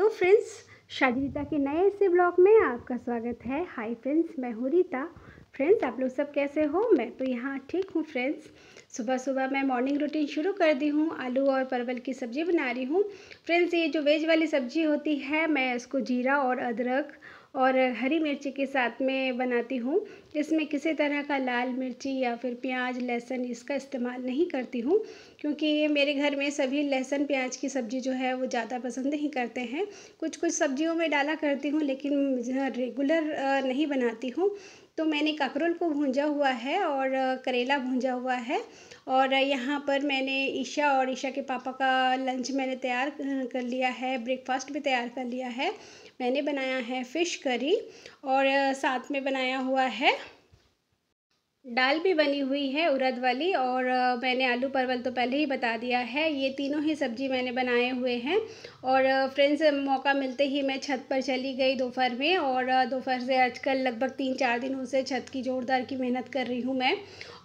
hello तो friends शादी रीता के नए ऐसे ब्लॉग में आपका स्वागत है हाय फ्रेंड्स मैं हूँ रीता फ्रेंड्स आप लोग सब कैसे हो मैं तो यहाँ ठीक हूँ फ्रेंड्स सुबह सुबह मैं मॉर्निंग रूटीन शुरू कर दी हूँ आलू और परवल की सब्ज़ी बना रही हूँ फ्रेंड्स ये जो वेज वाली सब्ज़ी होती है मैं इसको जीरा और अदरक और हरी मिर्ची के साथ में बनाती हूँ इसमें किसी तरह का लाल मिर्ची या फिर प्याज लहसुन इसका इस्तेमाल नहीं करती हूँ क्योंकि मेरे घर में सभी लहसुन प्याज की सब्ज़ी जो है वो ज़्यादा पसंद नहीं करते हैं कुछ कुछ सब्जियों में डाला करती हूँ लेकिन रेगुलर नहीं बनाती हूँ तो मैंने काकरोल को भूंजा हुआ है और करेला भूंजा हुआ है और यहाँ पर मैंने ईशा और ईशा के पापा का लंच मैंने तैयार कर लिया है ब्रेकफास्ट भी तैयार कर लिया है मैंने बनाया है फ़िश करी और साथ में बनाया हुआ है दाल भी बनी हुई है उरद वाली और मैंने आलू परवल तो पहले ही बता दिया है ये तीनों ही सब्जी मैंने बनाए हुए हैं और फ्रेंड्स मौका मिलते ही मैं छत पर चली गई दोपहर में और दोपहर से आजकल लगभग तीन चार दिनों से छत की ज़ोरदार की मेहनत कर रही हूँ मैं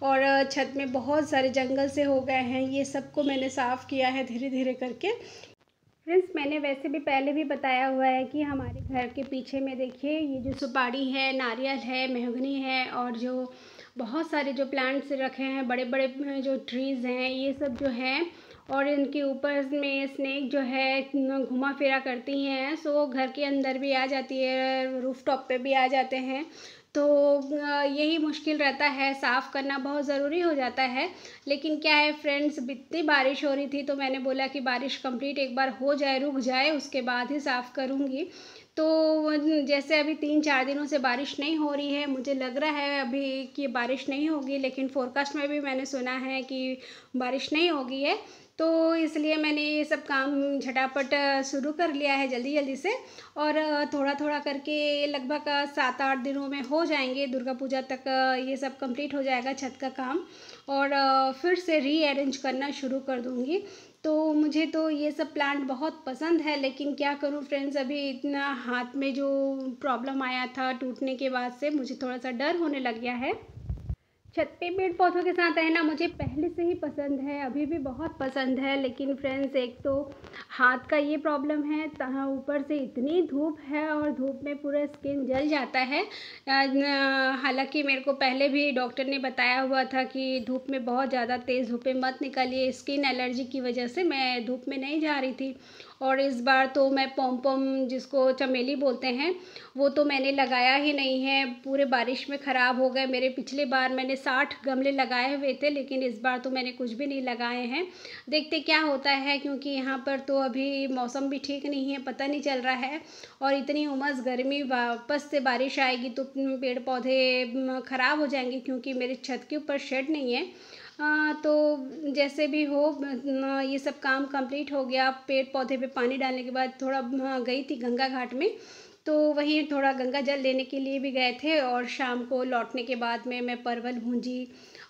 और छत में बहुत सारे जंगल से हो गए हैं ये सबको मैंने साफ़ किया है धीरे धीरे करके फ्रेंड्स मैंने वैसे भी पहले भी बताया हुआ है कि हमारे घर के पीछे में देखिए ये जो सुपारी है नारियल है मेहगनी है और जो बहुत सारे जो प्लांट्स रखे हैं बड़े बड़े जो ट्रीज़ हैं ये सब जो है और इनके ऊपर में स्नैक जो है घुमा फिरा करती हैं सो घर के अंदर भी आ जाती है रूफ टॉप पे भी आ जाते हैं तो यही मुश्किल रहता है साफ़ करना बहुत ज़रूरी हो जाता है लेकिन क्या है फ्रेंड्स इतनी बारिश हो रही थी तो मैंने बोला कि बारिश कंप्लीट एक बार हो जाए रुक जाए उसके बाद ही साफ़ करूँगी तो जैसे अभी तीन चार दिनों से बारिश नहीं हो रही है मुझे लग रहा है अभी कि बारिश नहीं होगी लेकिन फोरकास्ट में भी मैंने सुना है कि बारिश नहीं होगी है तो इसलिए मैंने ये सब काम झटापट शुरू कर लिया है जल्दी जल्दी से और थोड़ा थोड़ा करके लगभग सात आठ दिनों में हो जाएंगे दुर्गा पूजा तक ये सब कंप्लीट हो जाएगा छत का काम और फिर से रीअरेंज करना शुरू कर दूँगी तो मुझे तो ये सब प्लांट बहुत पसंद है लेकिन क्या करूँ फ्रेंड्स अभी इतना हाथ में जो प्रॉब्लम आया था टूटने के बाद से मुझे थोड़ा सा डर होने लग गया है छत पे पेड़ पौधों के साथ रहना मुझे पहले से ही पसंद है अभी भी बहुत पसंद है लेकिन फ्रेंड्स एक तो हाथ का ये प्रॉब्लम है तहाँ ऊपर से इतनी धूप है और धूप में पूरा स्किन जल जाता है हालांकि मेरे को पहले भी डॉक्टर ने बताया हुआ था कि धूप में बहुत ज़्यादा तेज़ धूप मत निकालिए स्किन एलर्जी की वजह से मैं धूप में नहीं जा रही थी और इस बार तो मैं पम पम जिसको चमेली बोलते हैं वो तो मैंने लगाया ही नहीं है पूरे बारिश में ख़राब हो गए मेरे पिछले बार मैंने साठ गमले लगाए हुए थे लेकिन इस बार तो मैंने कुछ भी नहीं लगाए हैं देखते क्या होता है क्योंकि यहाँ पर तो अभी मौसम भी ठीक नहीं है पता नहीं चल रहा है और इतनी उमस गर्मी वापस से बारिश आएगी तो पेड़ पौधे ख़राब हो जाएंगे क्योंकि मेरे छत के ऊपर शेड नहीं है हाँ, तो जैसे भी हो ये सब काम कंप्लीट हो गया पेड़ पौधे पे पानी डालने के बाद थोड़ा हाँ, गई थी गंगा घाट में तो वहीं थोड़ा गंगा जल लेने के लिए भी गए थे और शाम को लौटने के बाद में मैं परवल भूंजी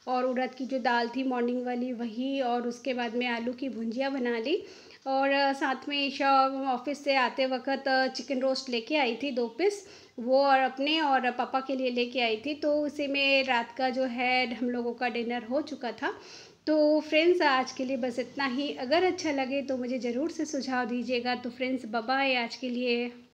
और उड़द की जो दाल थी मॉर्निंग वाली वही और उसके बाद में आलू की भुंजिया बना ली और साथ में ईशा ऑफिस से आते वक्त चिकन रोस्ट लेके आई थी दो पीस वो और अपने और पापा के लिए लेके आई थी तो उसी में रात का जो है हम लोगों का डिनर हो चुका था तो फ्रेंड्स आज के लिए बस इतना ही अगर अच्छा लगे तो मुझे ज़रूर से सुझाव दीजिएगा तो फ्रेंड्स बाय आज के लिए